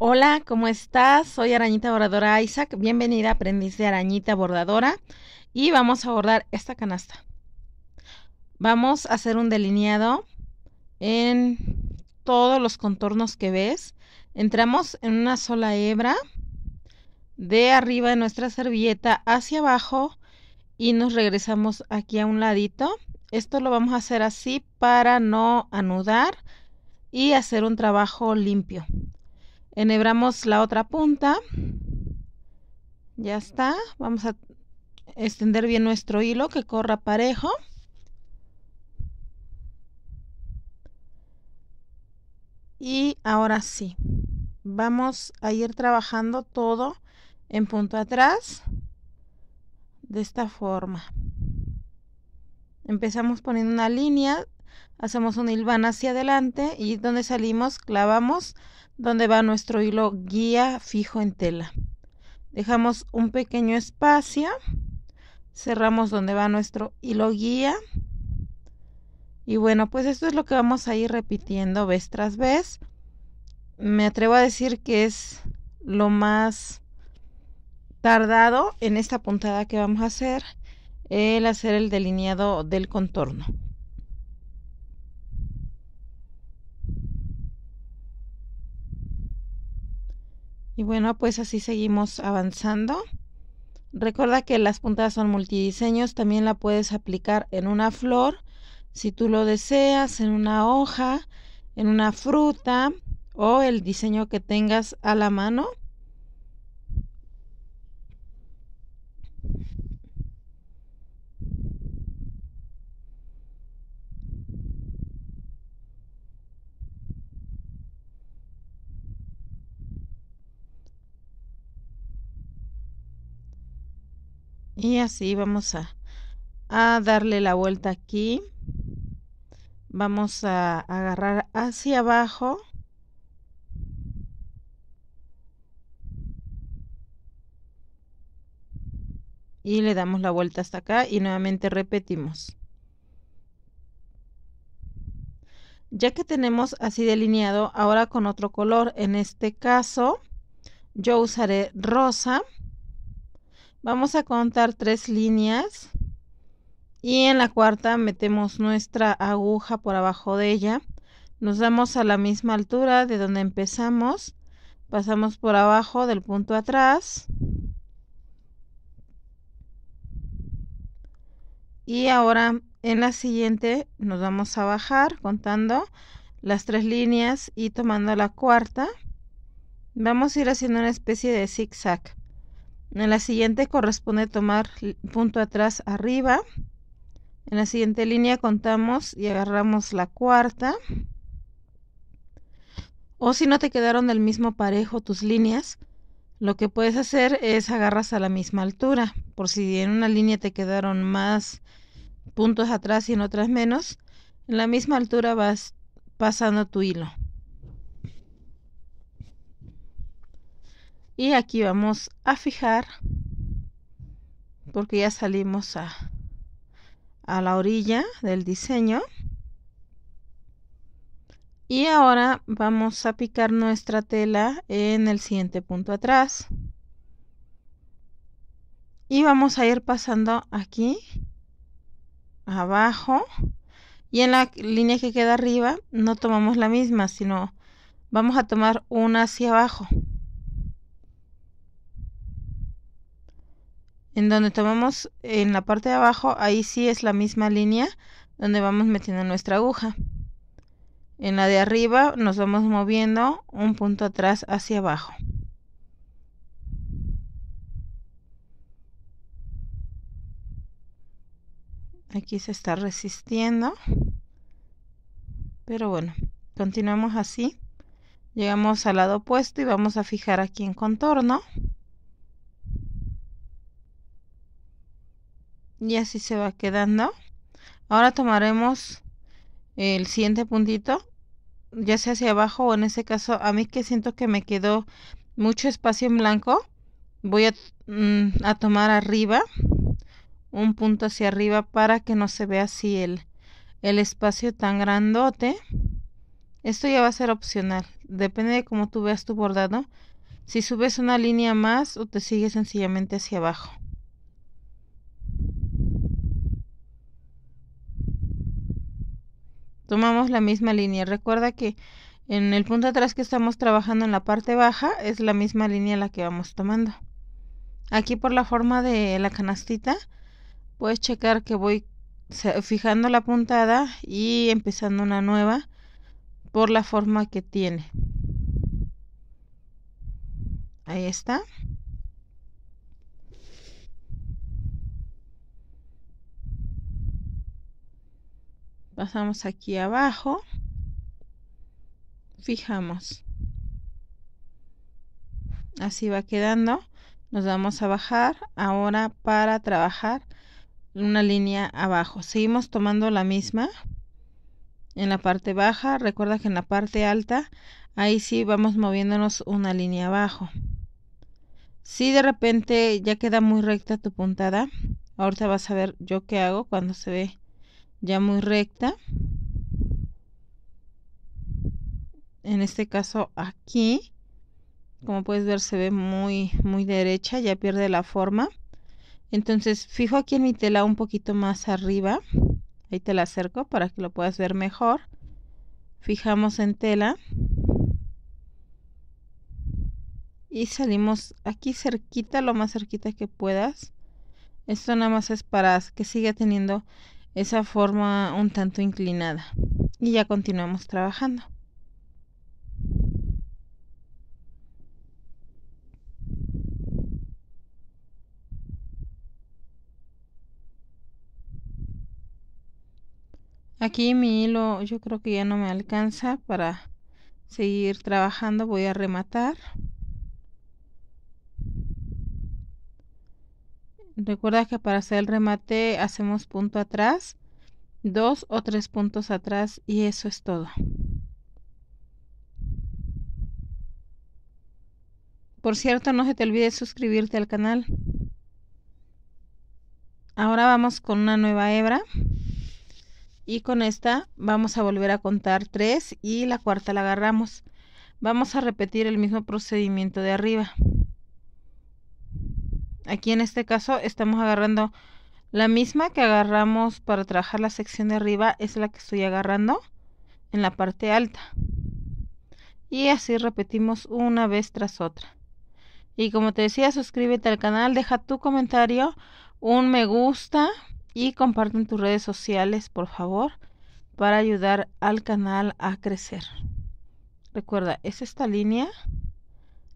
Hola, ¿cómo estás? Soy Arañita Bordadora Isaac. Bienvenida, aprendiz de Arañita Bordadora. Y vamos a bordar esta canasta. Vamos a hacer un delineado en todos los contornos que ves. Entramos en una sola hebra de arriba de nuestra servilleta hacia abajo y nos regresamos aquí a un ladito. Esto lo vamos a hacer así para no anudar y hacer un trabajo limpio enhebramos la otra punta ya está vamos a extender bien nuestro hilo que corra parejo y ahora sí vamos a ir trabajando todo en punto atrás de esta forma empezamos poniendo una línea hacemos un hilván hacia adelante y donde salimos clavamos donde va nuestro hilo guía fijo en tela. Dejamos un pequeño espacio, cerramos donde va nuestro hilo guía. Y bueno, pues esto es lo que vamos a ir repitiendo vez tras vez. Me atrevo a decir que es lo más tardado en esta puntada que vamos a hacer, el hacer el delineado del contorno. Y bueno, pues así seguimos avanzando. Recuerda que las puntadas son multidiseños, también la puedes aplicar en una flor, si tú lo deseas, en una hoja, en una fruta o el diseño que tengas a la mano. y así vamos a, darle la vuelta aquí vamos a agarrar hacia abajo y le damos la vuelta hasta acá y nuevamente repetimos ya que tenemos así delineado ahora con otro color en este caso yo usaré rosa Vamos a contar tres líneas y en la cuarta metemos nuestra aguja por abajo de ella. Nos damos a la misma altura de donde empezamos. Pasamos por abajo del punto atrás. Y ahora en la siguiente nos vamos a bajar contando las tres líneas y tomando la cuarta. Vamos a ir haciendo una especie de zigzag. En la siguiente corresponde tomar punto atrás arriba. En la siguiente línea contamos y agarramos la cuarta. O si no te quedaron del mismo parejo tus líneas, lo que puedes hacer es agarras a la misma altura. Por si en una línea te quedaron más puntos atrás y en otras menos, en la misma altura vas pasando tu hilo. y aquí vamos a fijar porque ya salimos a, la orilla del diseño y ahora vamos a picar nuestra tela en el siguiente punto atrás y vamos a ir pasando aquí abajo y en la línea que queda arriba no tomamos la misma sino vamos a tomar una hacia abajo en donde tomamos en la parte de abajo, ahí sí es la misma línea donde vamos metiendo nuestra aguja. En la de arriba nos vamos moviendo un punto atrás hacia abajo. Aquí se está resistiendo. Pero bueno, continuamos así. Llegamos al lado opuesto y vamos a fijar aquí en contorno. y así se va quedando ahora tomaremos el siguiente puntito ya sea hacia abajo o en ese caso a mí que siento que me quedó mucho espacio en blanco voy mm, a, tomar arriba un punto hacia arriba para que no se vea así el, el espacio tan grandote esto ya va a ser opcional depende de cómo tú veas tu bordado si subes una línea más o te sigues sencillamente hacia abajo tomamos la misma línea. Recuerda que en el punto atrás que estamos trabajando en la parte baja es la misma línea la que vamos tomando. Aquí por la forma de la canastita puedes checar que voy fijando la puntada y empezando una nueva por la forma que tiene. Ahí está. pasamos aquí abajo fijamos así va quedando nos vamos a bajar ahora para trabajar una línea abajo seguimos tomando la misma en la parte baja recuerda que en la parte alta ahí sí vamos moviéndonos una línea abajo si de repente ya queda muy recta tu puntada ahorita vas a ver yo qué hago cuando se ve ya muy recta. En este caso aquí, como puedes ver, se ve muy, muy derecha, ya pierde la forma. Entonces fijo aquí en mi tela un poquito más arriba. Ahí te la acerco para que lo puedas ver mejor. Fijamos en tela. Y salimos aquí cerquita, lo más cerquita que puedas. Esto nada más es para que siga teniendo esa forma un tanto inclinada. Y ya continuamos trabajando. Aquí mi hilo yo creo que ya no me alcanza para seguir trabajando. Voy a rematar. Recuerda que para hacer el remate hacemos punto atrás, dos o tres puntos atrás y eso es todo. Por cierto, no se te olvide suscribirte al canal. Ahora vamos con una nueva hebra. Y con esta vamos a volver a contar tres y la cuarta la agarramos. Vamos a repetir el mismo procedimiento de arriba. Aquí en este caso estamos agarrando la misma que agarramos para trabajar la sección de arriba, es la que estoy agarrando en la parte alta. Y así repetimos una vez tras otra. Y como te decía, suscríbete al canal, deja tu comentario, un me gusta y comparte en tus redes sociales, por favor, para ayudar al canal a crecer. Recuerda, es esta línea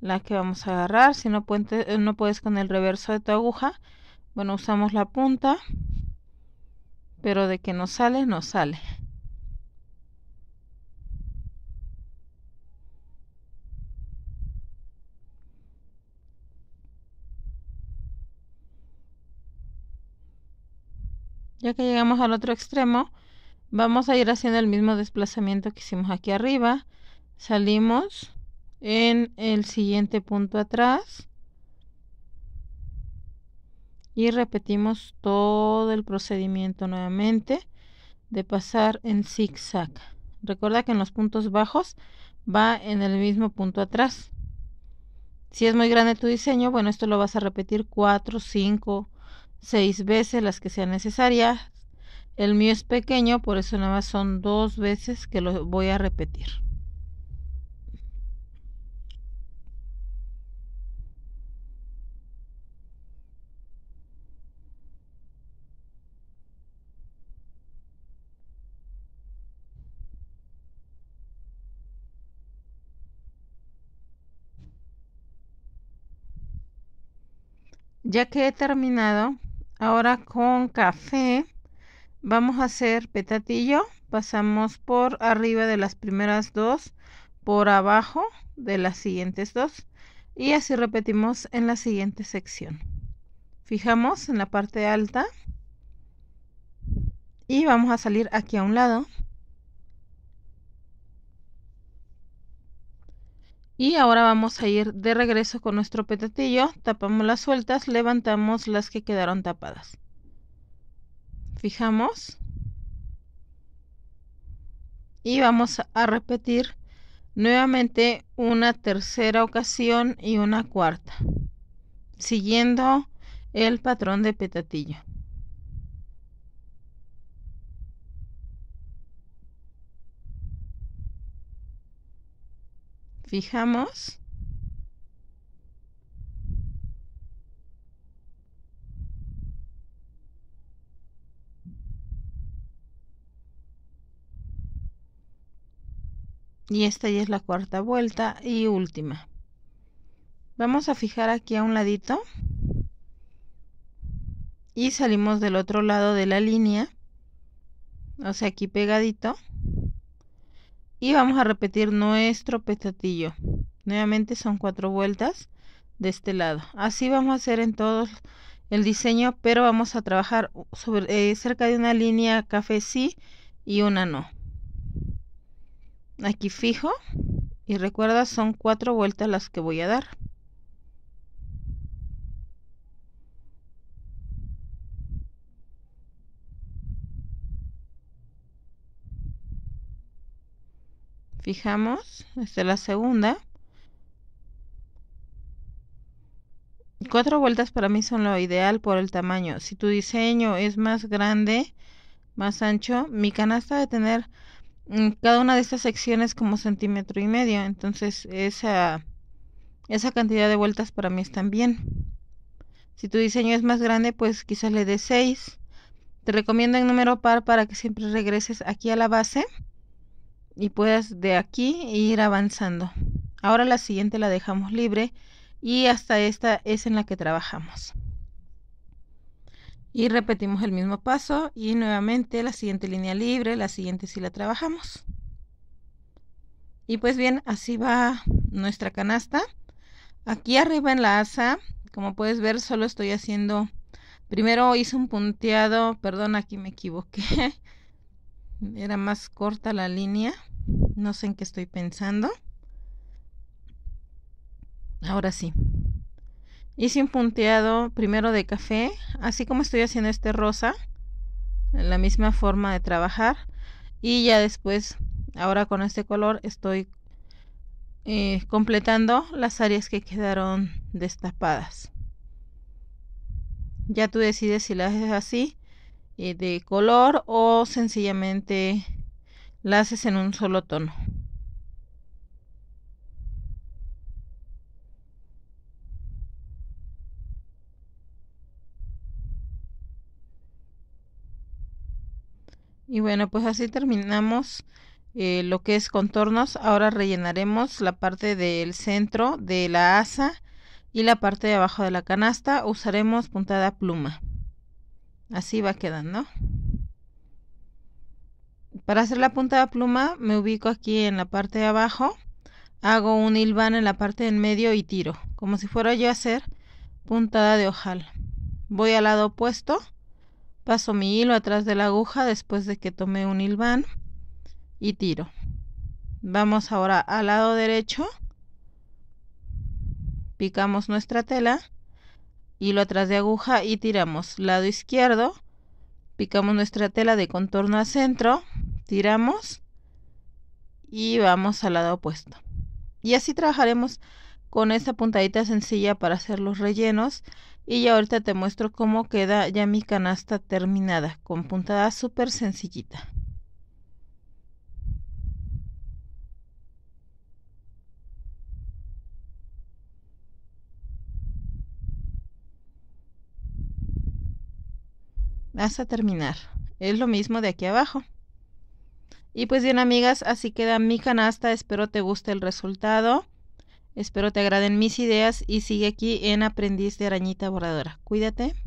la que vamos a agarrar. Si no, eh, no puedes con el reverso de tu aguja, bueno, usamos la punta, pero de que no sale, no sale. Ya que llegamos al otro extremo, vamos a ir haciendo el mismo desplazamiento que hicimos aquí arriba. Salimos en el siguiente punto atrás y repetimos todo el procedimiento nuevamente de pasar en zigzag. Recuerda que en los puntos bajos va en el mismo punto atrás. Si es muy grande tu diseño, bueno, esto lo vas a repetir 4, 5, 6 veces las que sean necesarias. El mío es pequeño, por eso nada más son dos veces que lo voy a repetir. Ya que he terminado, ahora con café vamos a hacer petatillo. Pasamos por arriba de las primeras dos, por abajo de las siguientes dos. Y así repetimos en la siguiente sección. Fijamos en la parte alta y vamos a salir aquí a un lado Y ahora vamos a ir de regreso con nuestro petatillo, tapamos las sueltas, levantamos las que quedaron tapadas. Fijamos. Y vamos a repetir nuevamente una tercera ocasión y una cuarta, siguiendo el patrón de petatillo. fijamos y esta ya es la cuarta vuelta y última vamos a fijar aquí a un ladito y salimos del otro lado de la línea o sea aquí pegadito y vamos a repetir nuestro petatillo. nuevamente son cuatro vueltas de este lado así vamos a hacer en todo el diseño pero vamos a trabajar sobre, eh, cerca de una línea café sí y una no aquí fijo y recuerda son cuatro vueltas las que voy a dar fijamos, esta es la segunda. Cuatro vueltas para mí son lo ideal por el tamaño. Si tu diseño es más grande, más ancho, mi canasta debe tener mm, cada una de estas secciones como centímetro y medio. Entonces esa, esa cantidad de vueltas para mí están bien. Si tu diseño es más grande, pues quizás le dé seis. Te recomiendo el número par para que siempre regreses aquí a la base y puedes de aquí ir avanzando. Ahora la siguiente la dejamos libre y hasta esta es en la que trabajamos. Y repetimos el mismo paso y nuevamente la siguiente línea libre, la siguiente si la trabajamos. Y pues bien, así va nuestra canasta. Aquí arriba en la asa, como puedes ver, solo estoy haciendo... Primero hice un punteado, perdón, aquí me equivoqué. era más corta la línea. No sé en qué estoy pensando. Ahora sí. Hice un punteado primero de café, así como estoy haciendo este rosa, la misma forma de trabajar. Y ya después, ahora con este color, estoy eh, completando las áreas que quedaron destapadas. Ya tú decides si las haces así eh, de color o sencillamente laces en un solo tono. Y bueno, pues así terminamos eh, lo que es contornos. Ahora rellenaremos la parte del centro de la asa y la parte de abajo de la canasta. Usaremos puntada pluma. Así va quedando. Para hacer la punta de pluma me ubico aquí en la parte de abajo, hago un hilván en la parte en medio y tiro, como si fuera yo a hacer puntada de ojal. Voy al lado opuesto, paso mi hilo atrás de la aguja después de que tomé un hilván y tiro. Vamos ahora al lado derecho, picamos nuestra tela hilo atrás de aguja y tiramos lado izquierdo picamos nuestra tela de contorno a centro tiramos y vamos al lado opuesto y así trabajaremos con esta puntadita sencilla para hacer los rellenos y ya ahorita te muestro cómo queda ya mi canasta terminada con puntada súper sencillita hasta terminar. Es lo mismo de aquí abajo. Y pues bien amigas, así queda mi canasta. Espero te guste el resultado. Espero te agraden mis ideas y sigue aquí en Aprendiz de Arañita borradora Cuídate.